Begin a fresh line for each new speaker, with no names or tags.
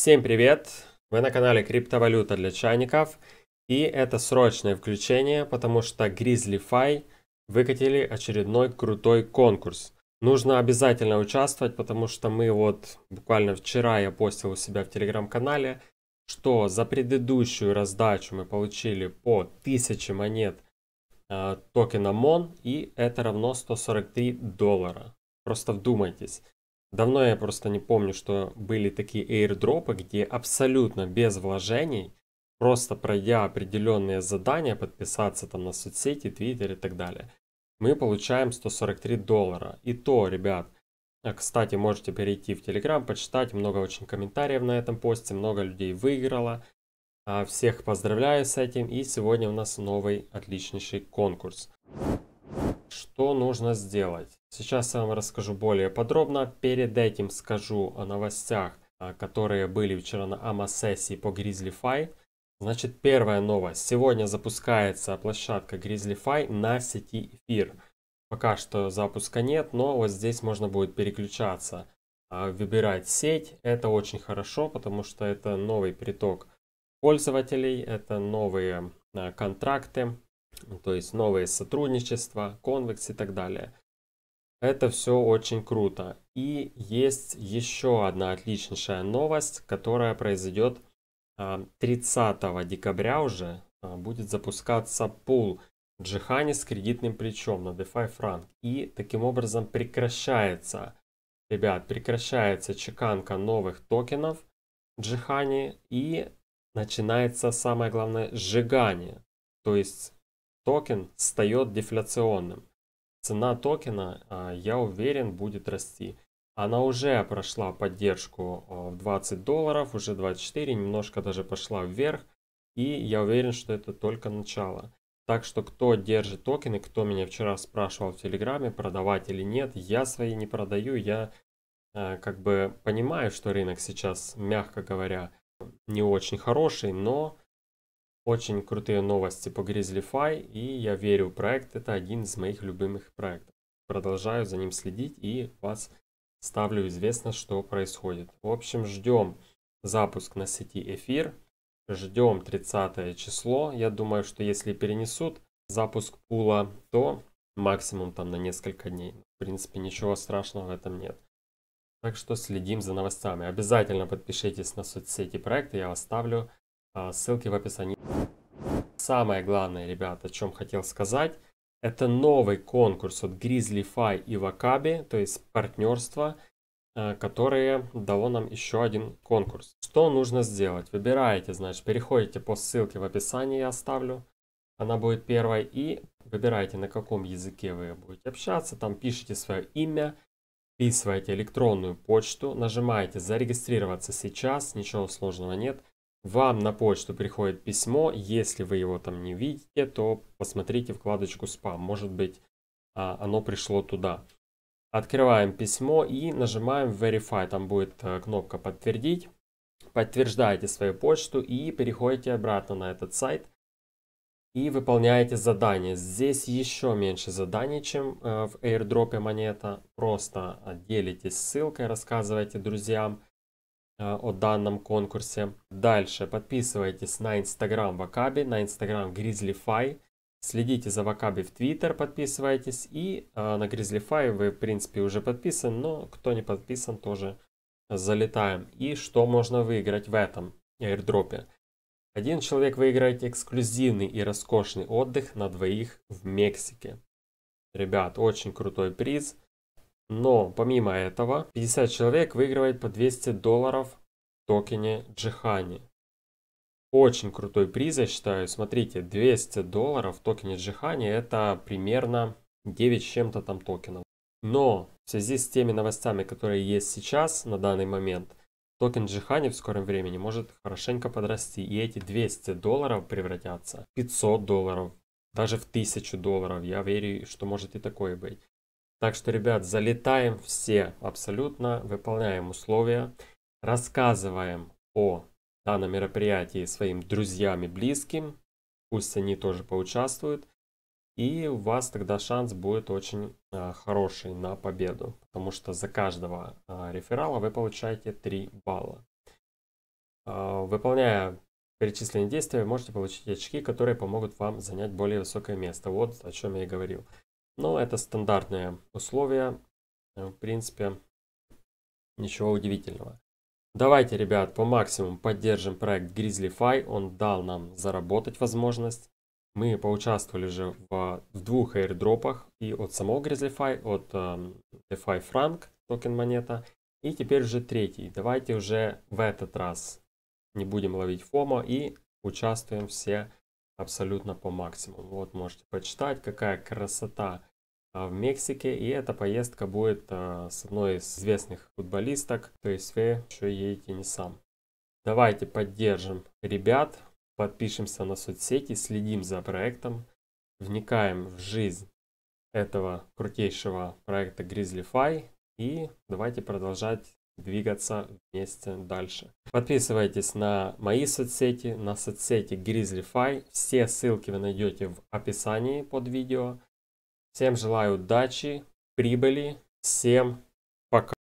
Всем привет! Вы на канале Криптовалюта для чайников. И это срочное включение, потому что GrizzlyFi выкатили очередной крутой конкурс. Нужно обязательно участвовать, потому что мы вот буквально вчера я постил у себя в телеграм-канале, что за предыдущую раздачу мы получили по 1000 монет э, токена MON, и это равно 143 доллара. Просто вдумайтесь. Давно я просто не помню, что были такие аирдропы, где абсолютно без вложений, просто пройдя определенные задания, подписаться там на соцсети, твиттер и так далее, мы получаем 143 доллара. И то, ребят, а, кстати, можете перейти в Телеграм, почитать, много очень комментариев на этом посте, много людей выиграло. А, всех поздравляю с этим, и сегодня у нас новый отличнейший конкурс что нужно сделать. Сейчас я вам расскажу более подробно. Перед этим скажу о новостях, а, которые были вчера на АМА-сессии по GrizzlyFi. Значит, первая новость. Сегодня запускается площадка GrizzlyFi на сети эфир. Пока что запуска нет, но вот здесь можно будет переключаться, а, выбирать сеть. Это очень хорошо, потому что это новый приток пользователей, это новые а, контракты, ну, то есть новые сотрудничества, конвекс и так далее. Это все очень круто. И есть еще одна отличнейшая новость, которая произойдет 30 а, декабря уже. А, будет запускаться пул Джихани с кредитным плечом на DeFi Frank. И таким образом прекращается, ребят, прекращается чеканка новых токенов Джихани и начинается самое главное сжигание. То есть токен встает дефляционным. Цена токена, а, я уверен, будет расти. Она уже прошла поддержку а, в 20 долларов, уже 24, немножко даже пошла вверх. И я уверен, что это только начало. Так что кто держит токены, кто меня вчера спрашивал в Телеграме, продавать или нет, я свои не продаю, я а, как бы понимаю, что рынок сейчас, мягко говоря, не очень хороший, но очень крутые новости по GrizzlyFi, и я верю, в проект это один из моих любимых проектов. Продолжаю за ним следить и вас ставлю известно, что происходит. В общем, ждем запуск на сети эфир, ждем 30 число. Я думаю, что если перенесут запуск пула, то максимум там на несколько дней. В принципе, ничего страшного в этом нет. Так что следим за новостями. Обязательно подпишитесь на соцсети проекта, я оставлю а, ссылки в описании. Самое главное, ребята, о чем хотел сказать, это новый конкурс от GrizzlyFi и Wakabi, то есть партнерство, а, которое дало нам еще один конкурс. Что нужно сделать? Выбираете, значит, переходите по ссылке в описании, я оставлю, она будет первой, и выбираете, на каком языке вы будете общаться, там пишите свое имя, вписываете электронную почту, нажимаете «Зарегистрироваться сейчас», ничего сложного нет, вам на почту приходит письмо, если вы его там не видите, то посмотрите вкладочку «Спам», может быть а, оно пришло туда. Открываем письмо и нажимаем «Verify», там будет э, кнопка «Подтвердить». Подтверждаете свою почту и переходите обратно на этот сайт и выполняете задание. Здесь еще меньше заданий, чем э, в airdrop монета. Просто э, делитесь ссылкой, рассказывайте друзьям – Э, о данном конкурсе. Дальше подписывайтесь на инстаграм Вакаби, на инстаграм Grizzlyfy. Следите за Вакаби в Твиттер, подписывайтесь. И э, на Grizzlyfy вы, в принципе, уже подписан, но кто не подписан, тоже залетаем. И что можно выиграть в этом аирдропе? Один человек выиграет эксклюзивный и роскошный отдых на двоих в Мексике. Ребят, очень крутой приз. Но помимо этого, 50 человек выигрывает по 200 долларов в токене Джихани. Очень крутой приз, я считаю. Смотрите, 200 долларов в токене Джихани это примерно 9 с чем-то там токенов. Но в связи с теми новостями, которые есть сейчас, на данный момент, токен Джихани в скором времени может хорошенько подрасти. И эти 200 долларов превратятся в 500 долларов, даже в 1000 долларов. Я верю, что может и такое быть. Так что, ребят, залетаем все абсолютно, выполняем условия, рассказываем о данном мероприятии своим друзьям и близким, пусть они тоже поучаствуют, и у вас тогда шанс будет очень а, хороший на победу, потому что за каждого а, реферала вы получаете 3 балла. А, выполняя перечисленные действия, вы можете получить очки, которые помогут вам занять более высокое место. Вот о чем я и говорил. Но это стандартные условия. Э, в принципе, ничего удивительного. Давайте, ребят, по максимуму поддержим проект GrizzlyFi. Он дал нам заработать возможность. Мы поучаствовали же в, в двух аирдропах и от самого GrizzlyFi, от э, эм, DeFi Frank, токен монета. И теперь уже третий. Давайте уже в этот раз не будем ловить FOMO и участвуем все абсолютно по максимуму. Вот можете почитать, какая красота а, в Мексике, и эта поездка будет а, с одной из известных футболисток, то есть вы еще едете не сам. Давайте поддержим ребят, подпишемся на соцсети, следим за проектом, вникаем в жизнь этого крутейшего проекта GrizzlyFi и давайте продолжать двигаться вместе дальше. Подписывайтесь на мои соцсети, на соцсети GrizzlyFi. Все ссылки вы найдете в описании под видео. Всем желаю удачи, прибыли, всем пока.